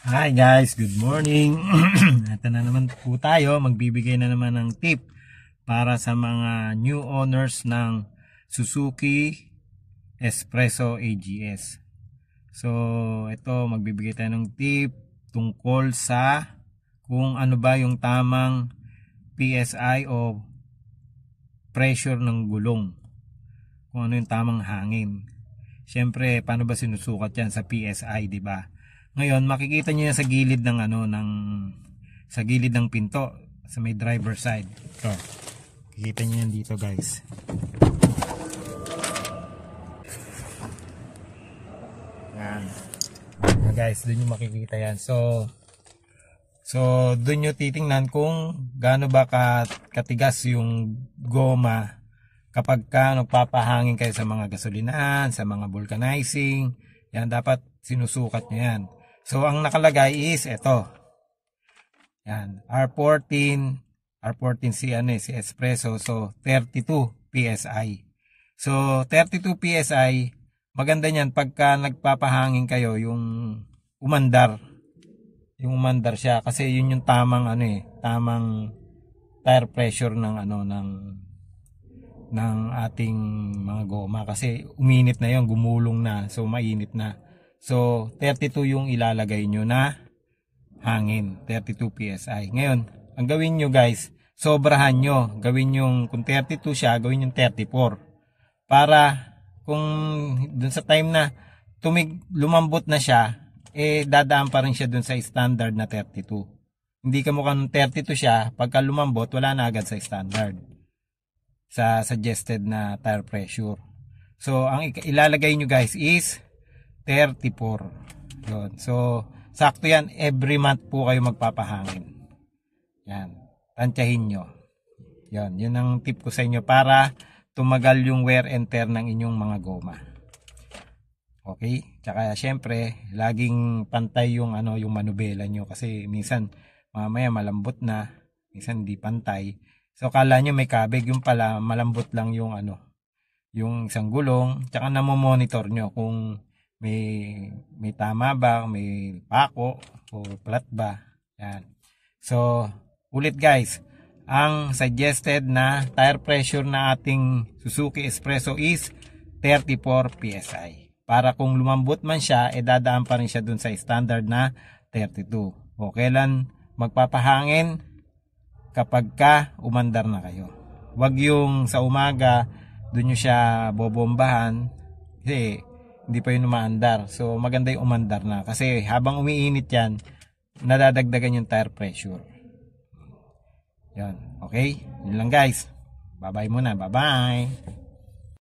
Hi guys, good morning. Ito na naman po tayo, magbibigay na naman ng tip para sa mga new owners ng Suzuki Espresso AGS. So, ito magbibigay tayo ng tip tungkol sa kung ano ba yung tamang PSI o pressure ng gulong. Kung ano yung tamang hangin. Siyempre, paano ba sinusukat yan sa PSI, 'di ba? Ngayon, makikita nyo yan sa gilid ng ano, ng, sa gilid ng pinto, sa may driver side. Ito. Kikita nyo yan dito guys. Yan. Yan guys, doon yung makikita yan. So, so doon nyo titingnan kung gaano ba ka, katigas yung goma kapag ka nagpapahangin kayo sa mga gasolinaan, sa mga vulcanizing. Yan, dapat sinusukat nyo yan. So, ang nakalagay is ito. Yan. R14. R14 si, ano, eh, si Espresso. So, 32 PSI. So, 32 PSI. Maganda niyan pagka nagpapahangin kayo yung umandar. Yung umandar siya. Kasi yun yung tamang ano eh. Tamang tire pressure ng ano ng ng ating mga goma kasi uminit na yon gumulong na so mainit na So, 32 yung ilalagay nyo na hangin. 32 PSI. Ngayon, ang gawin nyo guys, sobrahan nyo. Gawin yung, kung 32 siya, gawin yung 34. Para, kung dun sa time na tumig, lumambot na siya, eh, dadaan pa rin siya dun sa standard na 32. Hindi ka mukhang 32 siya, pagka lumambot, wala na agad sa standard. Sa suggested na tire pressure. So, ang ilalagay nyo guys is 34. Yun. So, sakto yan. Every month po kayo magpapahangin. Yan. Tansyahin nyo. Yan. Yun ang tip ko sa inyo para tumagal yung wear and tear ng inyong mga goma. Okay? Tsaka syempre, laging pantay yung ano yung manubela nyo kasi minsan mamaya malambot na, minsan hindi pantay. So kala nyo may kabig, yung pala malambot lang yung ano, yung isang gulong, tsaka namo-monitor nyo kung may may tama ba may pako o flat ba yan so ulit guys ang suggested na tire pressure na ating Suzuki Espresso is 34 psi para kung lumambot man siya eh dadaan pa rin siya dun sa standard na 32 o kailan magpapahangin kapag ka umandar na kayo wag yung sa umaga dun nyo siya bobombahan kasi hindi pa yun umaandar. So maganda yung umandar na kasi habang umiinit yan, nadadagdagan yung tire pressure. Yan. Okay? Yun lang guys. Bye-bye muna. Bye-bye.